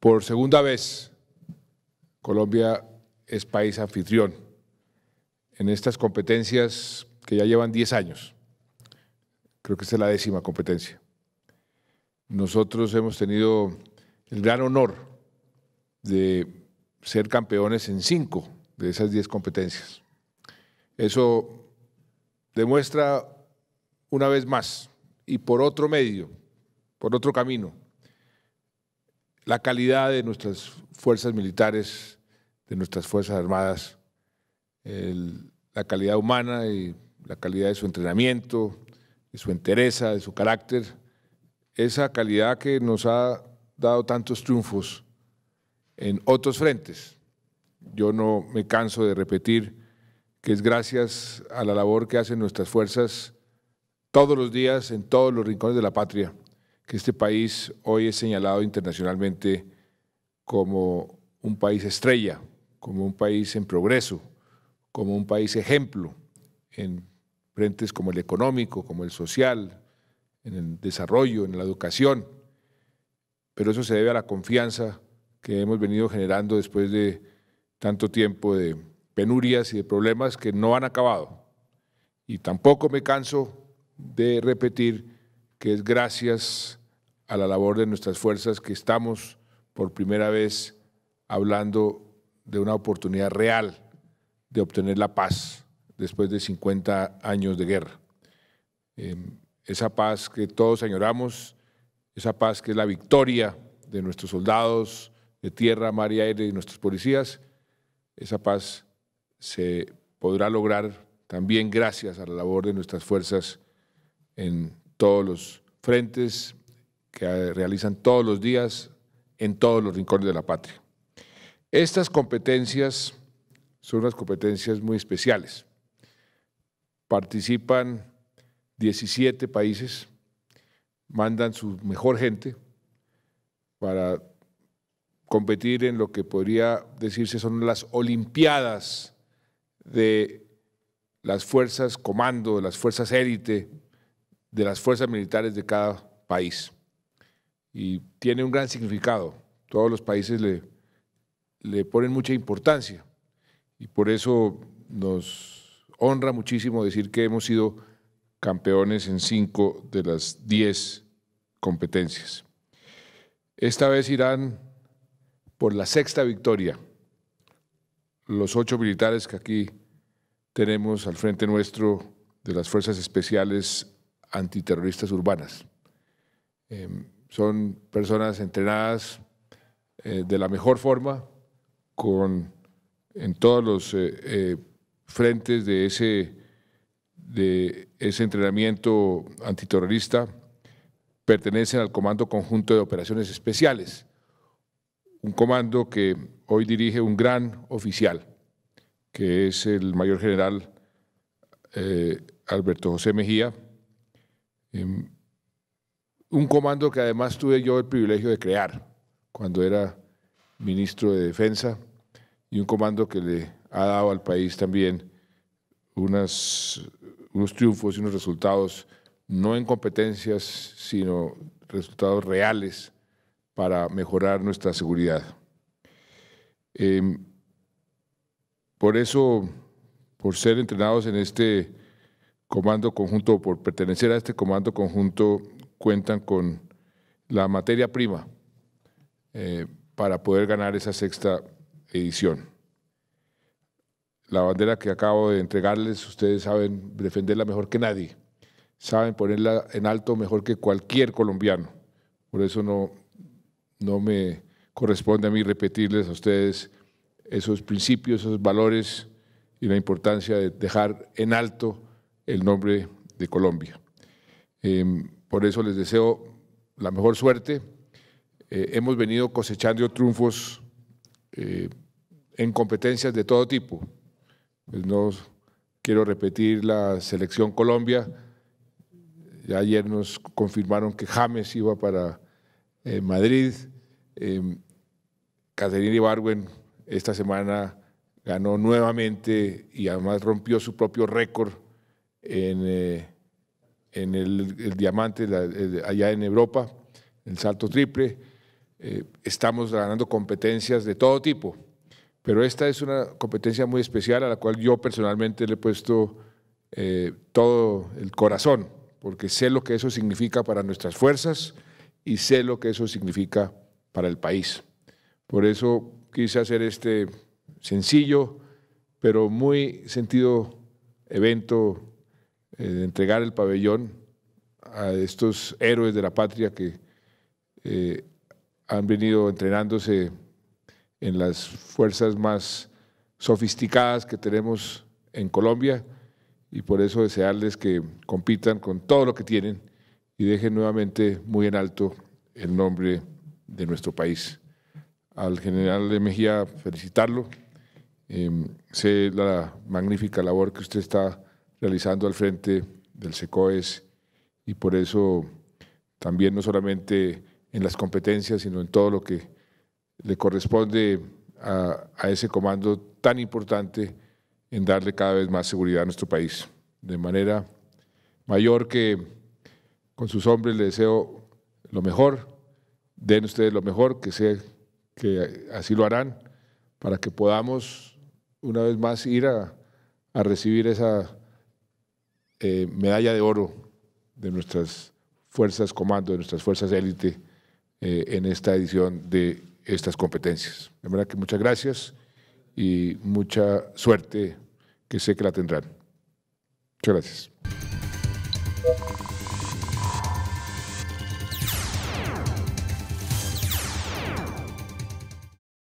Por segunda vez, Colombia es país anfitrión en estas competencias que ya llevan 10 años. Creo que esta es la décima competencia. Nosotros hemos tenido el gran honor de ser campeones en cinco de esas 10 competencias. Eso demuestra una vez más y por otro medio, por otro camino, la calidad de nuestras fuerzas militares, de nuestras fuerzas armadas, la calidad humana y la calidad de su entrenamiento, de su entereza, de su carácter, esa calidad que nos ha dado tantos triunfos en otros frentes. Yo no me canso de repetir que es gracias a la labor que hacen nuestras fuerzas todos los días en todos los rincones de la patria, que este país hoy es señalado internacionalmente como un país estrella, como un país en progreso, como un país ejemplo en frentes como el económico, como el social, en el desarrollo, en la educación. Pero eso se debe a la confianza que hemos venido generando después de tanto tiempo de penurias y de problemas que no han acabado. Y tampoco me canso de repetir que es gracias a la labor de nuestras fuerzas que estamos por primera vez hablando de una oportunidad real de obtener la paz después de 50 años de guerra. Em, esa paz que todos añoramos, esa paz que es la victoria de nuestros soldados de tierra, mar y aire y nuestros policías, esa paz se podrá lograr también gracias a la labor de nuestras fuerzas en todos los frentes que realizan todos los días en todos los rincones de la patria. Estas competencias son unas competencias muy especiales. Participan 17 países, mandan su mejor gente para competir en lo que podría decirse son las Olimpiadas de las fuerzas comando, de las fuerzas élite, de las fuerzas militares de cada país. Y tiene un gran significado. Todos los países le, le ponen mucha importancia. Y por eso nos honra muchísimo decir que hemos sido campeones en cinco de las diez competencias. Esta vez irán por la sexta victoria los ocho militares que aquí tenemos al frente nuestro de las Fuerzas Especiales Antiterroristas Urbanas. Em, son personas entrenadas eh, de la mejor forma, con, en todos los eh, eh, frentes de ese, de ese entrenamiento antiterrorista, pertenecen al Comando Conjunto de Operaciones Especiales un comando que hoy dirige un gran oficial, que es el mayor general eh, Alberto José Mejía. Em, un comando que además tuve yo el privilegio de crear cuando era ministro de Defensa y un comando que le ha dado al país también unos triunfos y unos resultados, no en competencias, sino resultados reales para mejorar nuestra seguridad. Em, por eso, por ser entrenados en este comando conjunto, por pertenecer a este comando conjunto, cuentan con la materia prima eh, para poder ganar esa sexta edición. La bandera que acabo de entregarles, ustedes saben defenderla mejor que nadie, saben ponerla en alto mejor que cualquier colombiano. Por eso no, no me corresponde a mí repetirles a ustedes esos principios, esos valores y la importancia de dejar en alto el nombre de Colombia. Em, por eso les deseo la mejor suerte. Eh, hemos venido cosechando triunfos eh, en competencias de todo tipo. Pues no quiero repetir la selección Colombia. ayer nos confirmaron que James iba para en Madrid. Eh, em, Caterina Ibarwen esta semana ganó nuevamente y además rompió su propio récord en, eh, en el, diamante allá en Europa, el salto triple. Eh, estamos ganando competencias de todo tipo, pero esta es una competencia muy especial a la cual yo personalmente le he puesto eh, todo el corazón, porque sé lo que eso significa para nuestras fuerzas y sé lo que eso significa para el país. Por eso quise hacer este sencillo, pero muy sentido evento eh, de entregar el pabellón a estos héroes de la patria que eh, han venido entrenándose en las fuerzas más sofisticadas que tenemos en Colombia y por eso desearles que compitan con todo lo que tienen y deje nuevamente muy en alto el nombre de nuestro país. Al general de Mejía, felicitarlo. Em, sé la magnífica labor que usted está realizando al frente del SECOES y por eso también no solamente en las competencias, sino en todo lo que le corresponde a, a, ese comando tan importante en darle cada vez más seguridad a nuestro país, de manera mayor que con sus hombres les deseo lo mejor, den ustedes lo mejor, que, sé que así lo harán, para que podamos una vez más ir a, recibir esa eh, medalla de oro de nuestras fuerzas comando, de nuestras fuerzas élite eh, en esta edición de estas competencias. De verdad que muchas gracias y mucha suerte que sé que la tendrán. Muchas gracias.